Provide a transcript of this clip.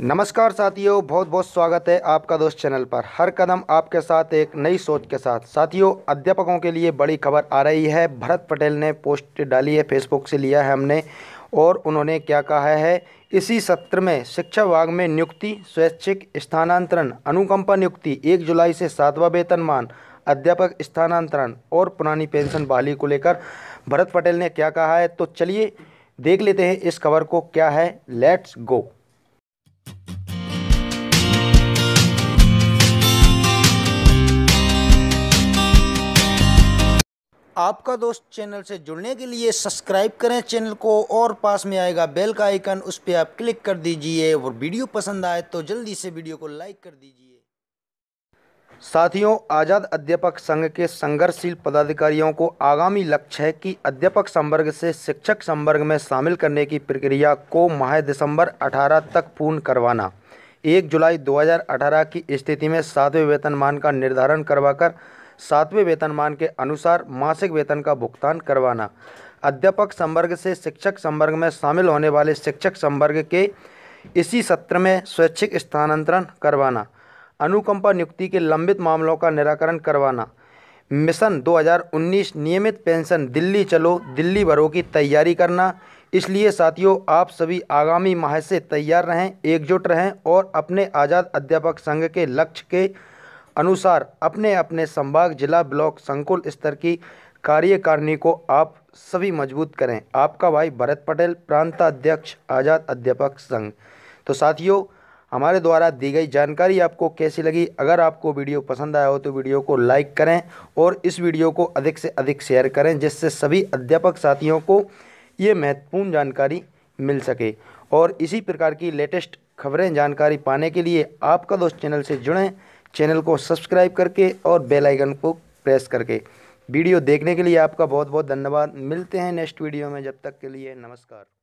नमस्कार साथियों बहुत बहुत स्वागत है आपका दोस्त चैनल पर हर कदम आपके साथ एक नई सोच के साथ साथियों अध्यापकों के लिए बड़ी खबर आ रही है भरत पटेल ने पोस्ट डाली है फेसबुक से लिया है हमने और उन्होंने क्या कहा है इसी सत्र में शिक्षा विभाग में नियुक्ति स्वैच्छिक स्थानांतरण अनुकंपा नियुक्ति एक जुलाई से सातवा वेतनमान अध्यापक स्थानांतरण और पुरानी पेंशन बहाली को लेकर भरत पटेल ने क्या कहा है तो चलिए देख लेते हैं इस खबर को क्या है लेट्स गो आपका दोस्त चैनल से जुड़ने के लिए सब्सक्राइब करें चैनल को और पास में आएगा बेल का आइकन उस पर आप क्लिक कर दीजिए और वीडियो पसंद आए तो जल्दी से वीडियो को लाइक कर दीजिए साथियों आज़ाद अध्यापक संघ के संघर्षशील पदाधिकारियों को आगामी लक्ष्य है कि अध्यापक संवर्ग से शिक्षक संवर्ग में शामिल करने की प्रक्रिया को माह दिसंबर 18 तक पूर्ण करवाना एक जुलाई 2018 की स्थिति में सातवें वेतनमान का निर्धारण करवाकर सातवें वेतनमान के अनुसार मासिक वेतन का भुगतान करवाना अध्यापक संवर्ग से शिक्षक संवर्ग में शामिल होने वाले शिक्षक संवर्ग के इसी सत्र में स्वैच्छिक स्थानांतरण करवाना अनुकंपा नियुक्ति के लंबित मामलों का निराकरण करवाना मिशन 2019 नियमित पेंशन दिल्ली चलो दिल्ली भरो की तैयारी करना इसलिए साथियों आप सभी आगामी माह से तैयार रहें एकजुट रहें और अपने आज़ाद अध्यापक संघ के लक्ष्य के अनुसार अपने अपने संभाग जिला ब्लॉक संकुल स्तर की कार्यकारिणी को आप सभी मजबूत करें आपका भाई भरत पटेल प्रांताध्यक्ष आज़ाद अध्यापक संघ तो साथियों हमारे द्वारा दी गई जानकारी आपको कैसी लगी अगर आपको वीडियो पसंद आया हो तो वीडियो को लाइक करें और इस वीडियो को अधिक से अधिक शेयर करें जिससे सभी अध्यापक साथियों को ये महत्वपूर्ण जानकारी मिल सके और इसी प्रकार की लेटेस्ट खबरें जानकारी पाने के लिए आपका दोस्त चैनल से जुड़ें चैनल को सब्सक्राइब करके और बेल आइकन को प्रेस करके वीडियो देखने के लिए आपका बहुत बहुत धन्यवाद मिलते हैं नेक्स्ट वीडियो में जब तक के लिए नमस्कार